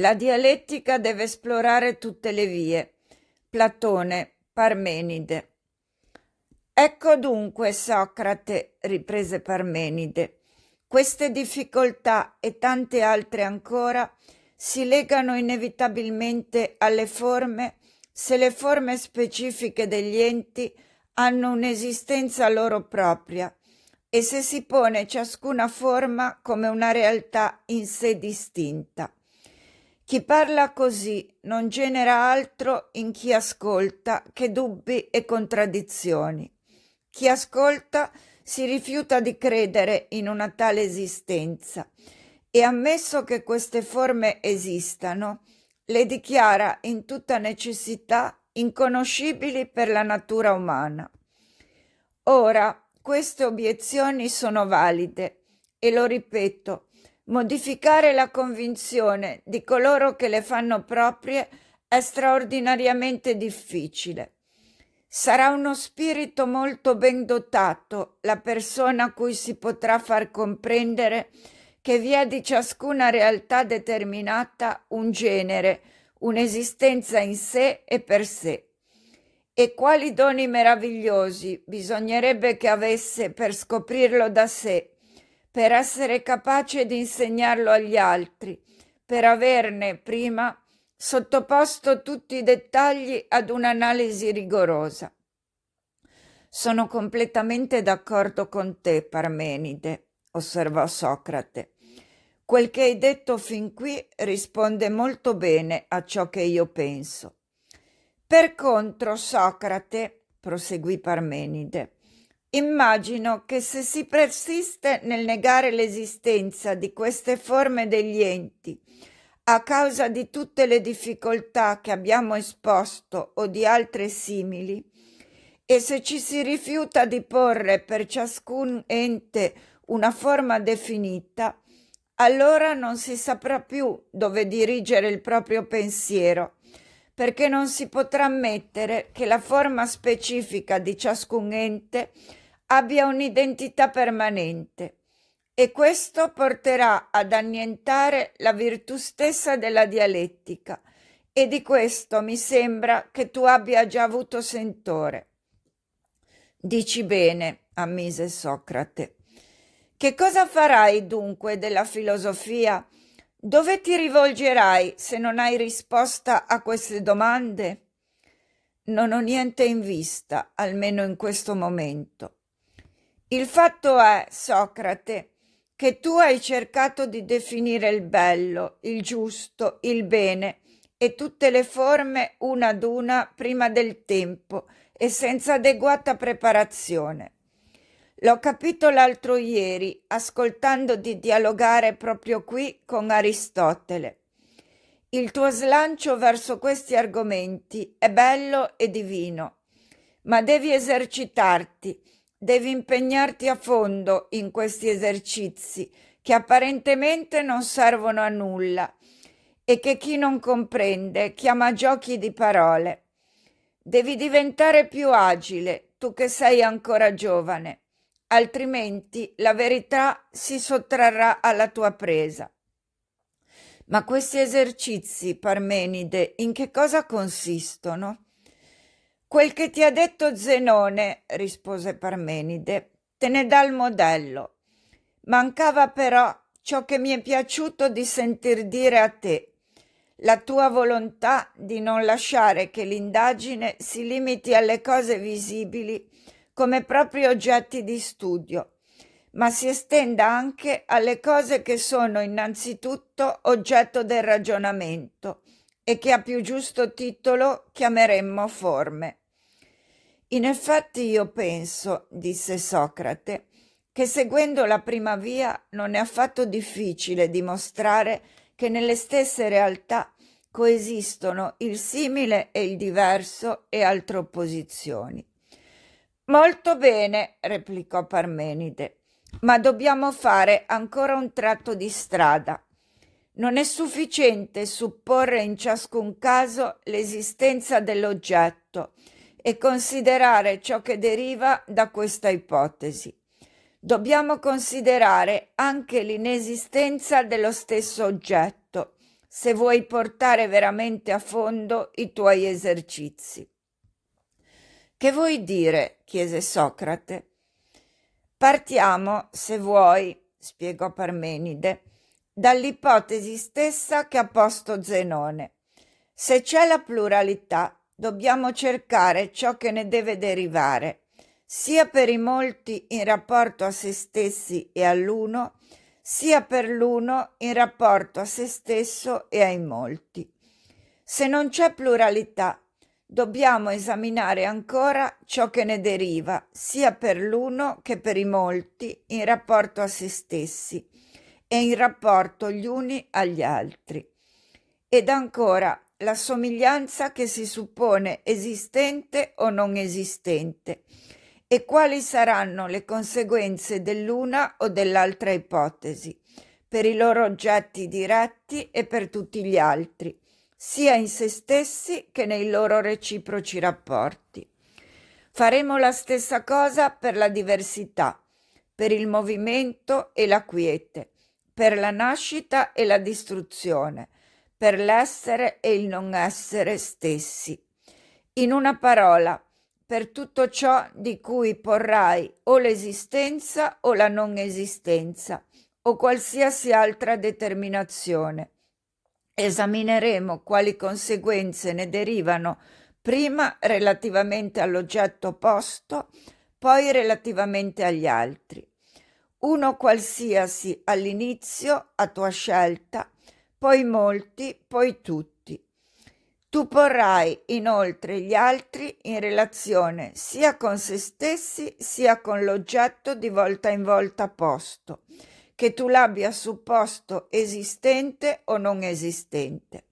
La dialettica deve esplorare tutte le vie. Platone, Parmenide. Ecco dunque, Socrate, riprese Parmenide, queste difficoltà e tante altre ancora si legano inevitabilmente alle forme se le forme specifiche degli enti hanno un'esistenza loro propria e se si pone ciascuna forma come una realtà in sé distinta. Chi parla così non genera altro in chi ascolta che dubbi e contraddizioni. Chi ascolta si rifiuta di credere in una tale esistenza e ammesso che queste forme esistano, le dichiara in tutta necessità inconoscibili per la natura umana. Ora, queste obiezioni sono valide e lo ripeto, Modificare la convinzione di coloro che le fanno proprie è straordinariamente difficile. Sarà uno spirito molto ben dotato la persona a cui si potrà far comprendere che vi è di ciascuna realtà determinata un genere, un'esistenza in sé e per sé. E quali doni meravigliosi bisognerebbe che avesse per scoprirlo da sé, per essere capace di insegnarlo agli altri, per averne prima sottoposto tutti i dettagli ad un'analisi rigorosa. Sono completamente d'accordo con te, Parmenide, osservò Socrate. Quel che hai detto fin qui risponde molto bene a ciò che io penso. Per contro, Socrate, proseguì Parmenide, Immagino che se si persiste nel negare l'esistenza di queste forme degli enti, a causa di tutte le difficoltà che abbiamo esposto o di altre simili, e se ci si rifiuta di porre per ciascun ente una forma definita, allora non si saprà più dove dirigere il proprio pensiero perché non si potrà ammettere che la forma specifica di ciascun ente abbia un'identità permanente e questo porterà ad annientare la virtù stessa della dialettica e di questo mi sembra che tu abbia già avuto sentore. Dici bene, ammise Socrate. Che cosa farai dunque della filosofia? Dove ti rivolgerai se non hai risposta a queste domande? Non ho niente in vista, almeno in questo momento. Il fatto è, Socrate, che tu hai cercato di definire il bello, il giusto, il bene e tutte le forme una ad una prima del tempo e senza adeguata preparazione. L'ho capito l'altro ieri, ascoltando di dialogare proprio qui con Aristotele. Il tuo slancio verso questi argomenti è bello e divino, ma devi esercitarti, devi impegnarti a fondo in questi esercizi che apparentemente non servono a nulla e che chi non comprende chiama giochi di parole. Devi diventare più agile, tu che sei ancora giovane altrimenti la verità si sottrarrà alla tua presa. Ma questi esercizi, Parmenide, in che cosa consistono? Quel che ti ha detto Zenone, rispose Parmenide, te ne dà il modello. Mancava però ciò che mi è piaciuto di sentir dire a te, la tua volontà di non lasciare che l'indagine si limiti alle cose visibili come propri oggetti di studio, ma si estenda anche alle cose che sono innanzitutto oggetto del ragionamento e che a più giusto titolo chiameremmo forme. In effetti io penso, disse Socrate, che seguendo la prima via non è affatto difficile dimostrare che nelle stesse realtà coesistono il simile e il diverso e altre opposizioni. Molto bene, replicò Parmenide, ma dobbiamo fare ancora un tratto di strada. Non è sufficiente supporre in ciascun caso l'esistenza dell'oggetto e considerare ciò che deriva da questa ipotesi. Dobbiamo considerare anche l'inesistenza dello stesso oggetto, se vuoi portare veramente a fondo i tuoi esercizi. Che vuoi dire? chiese Socrate. Partiamo, se vuoi, spiegò Parmenide, dall'ipotesi stessa che ha posto Zenone. Se c'è la pluralità, dobbiamo cercare ciò che ne deve derivare, sia per i molti in rapporto a se stessi e all'uno, sia per l'uno in rapporto a se stesso e ai molti. Se non c'è pluralità, dobbiamo esaminare ancora ciò che ne deriva, sia per l'uno che per i molti, in rapporto a se stessi e in rapporto gli uni agli altri. Ed ancora la somiglianza che si suppone esistente o non esistente e quali saranno le conseguenze dell'una o dell'altra ipotesi per i loro oggetti diretti e per tutti gli altri sia in se stessi che nei loro reciproci rapporti. Faremo la stessa cosa per la diversità, per il movimento e la quiete, per la nascita e la distruzione, per l'essere e il non essere stessi. In una parola, per tutto ciò di cui porrai o l'esistenza o la non esistenza o qualsiasi altra determinazione, Esamineremo quali conseguenze ne derivano prima relativamente all'oggetto posto, poi relativamente agli altri. Uno qualsiasi all'inizio, a tua scelta, poi molti, poi tutti. Tu porrai inoltre gli altri in relazione sia con se stessi sia con l'oggetto di volta in volta posto che tu l'abbia supposto esistente o non esistente.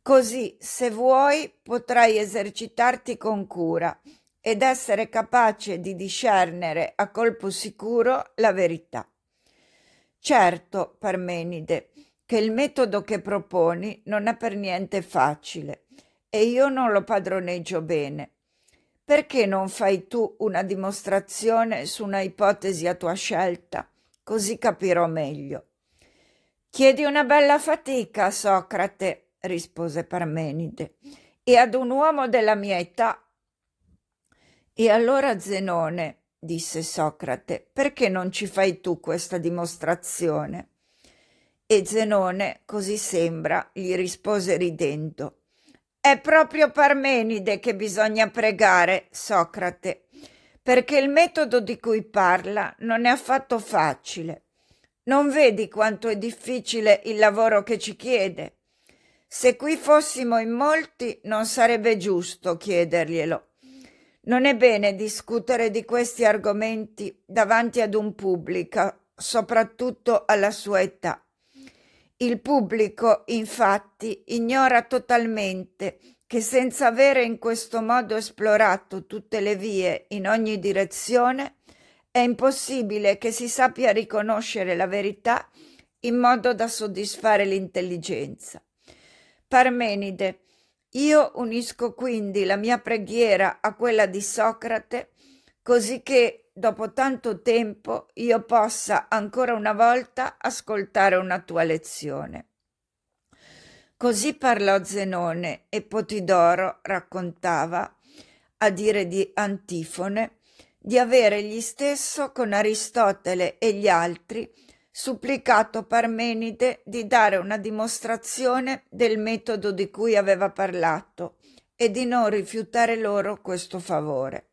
Così, se vuoi, potrai esercitarti con cura ed essere capace di discernere a colpo sicuro la verità. Certo, Parmenide, che il metodo che proponi non è per niente facile e io non lo padroneggio bene. Perché non fai tu una dimostrazione su una ipotesi a tua scelta? così capirò meglio. Chiedi una bella fatica, Socrate, rispose Parmenide, e ad un uomo della mia età. E allora Zenone, disse Socrate, perché non ci fai tu questa dimostrazione? E Zenone, così sembra, gli rispose ridendo. È proprio Parmenide che bisogna pregare, Socrate, perché il metodo di cui parla non è affatto facile. Non vedi quanto è difficile il lavoro che ci chiede. Se qui fossimo in molti non sarebbe giusto chiederglielo. Non è bene discutere di questi argomenti davanti ad un pubblico, soprattutto alla sua età. Il pubblico, infatti, ignora totalmente che senza avere in questo modo esplorato tutte le vie in ogni direzione è impossibile che si sappia riconoscere la verità in modo da soddisfare l'intelligenza. Parmenide, io unisco quindi la mia preghiera a quella di Socrate, così che dopo tanto tempo io possa ancora una volta ascoltare una tua lezione. Così parlò Zenone e Potidoro raccontava, a dire di Antifone, di avere egli stesso con Aristotele e gli altri supplicato Parmenide di dare una dimostrazione del metodo di cui aveva parlato e di non rifiutare loro questo favore.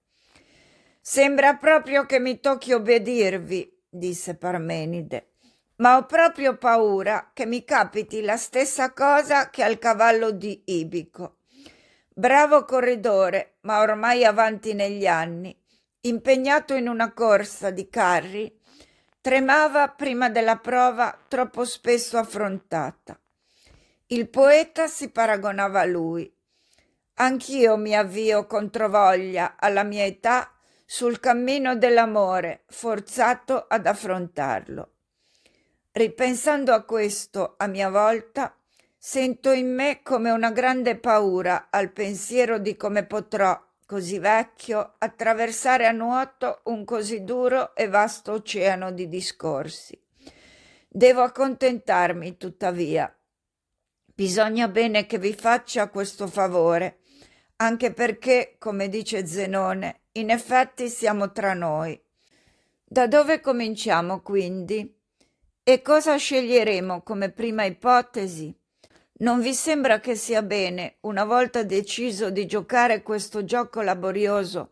Sembra proprio che mi tocchi obbedirvi, disse Parmenide ma ho proprio paura che mi capiti la stessa cosa che al cavallo di Ibico. Bravo corridore, ma ormai avanti negli anni, impegnato in una corsa di carri, tremava prima della prova troppo spesso affrontata. Il poeta si paragonava a lui. Anch'io mi avvio controvoglia alla mia età sul cammino dell'amore, forzato ad affrontarlo. Ripensando a questo, a mia volta, sento in me come una grande paura al pensiero di come potrò, così vecchio, attraversare a nuoto un così duro e vasto oceano di discorsi. Devo accontentarmi, tuttavia. Bisogna bene che vi faccia questo favore, anche perché, come dice Zenone, in effetti siamo tra noi. Da dove cominciamo quindi? E cosa sceglieremo come prima ipotesi? Non vi sembra che sia bene, una volta deciso di giocare questo gioco laborioso,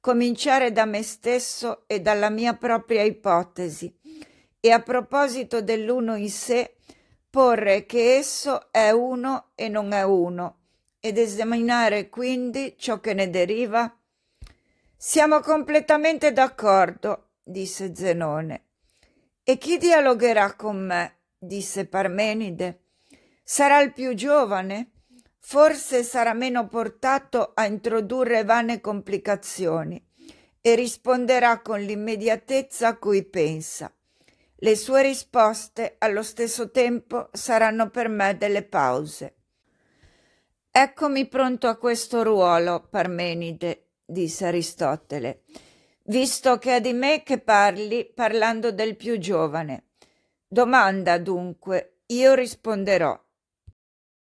cominciare da me stesso e dalla mia propria ipotesi, e a proposito dell'uno in sé, porre che esso è uno e non è uno, ed esaminare quindi ciò che ne deriva? Siamo completamente d'accordo, disse Zenone. E chi dialogherà con me? disse Parmenide. Sarà il più giovane? Forse sarà meno portato a introdurre vane complicazioni e risponderà con l'immediatezza a cui pensa. Le sue risposte allo stesso tempo saranno per me delle pause. Eccomi pronto a questo ruolo, Parmenide, disse Aristotele visto che è di me che parli parlando del più giovane. Domanda dunque, io risponderò.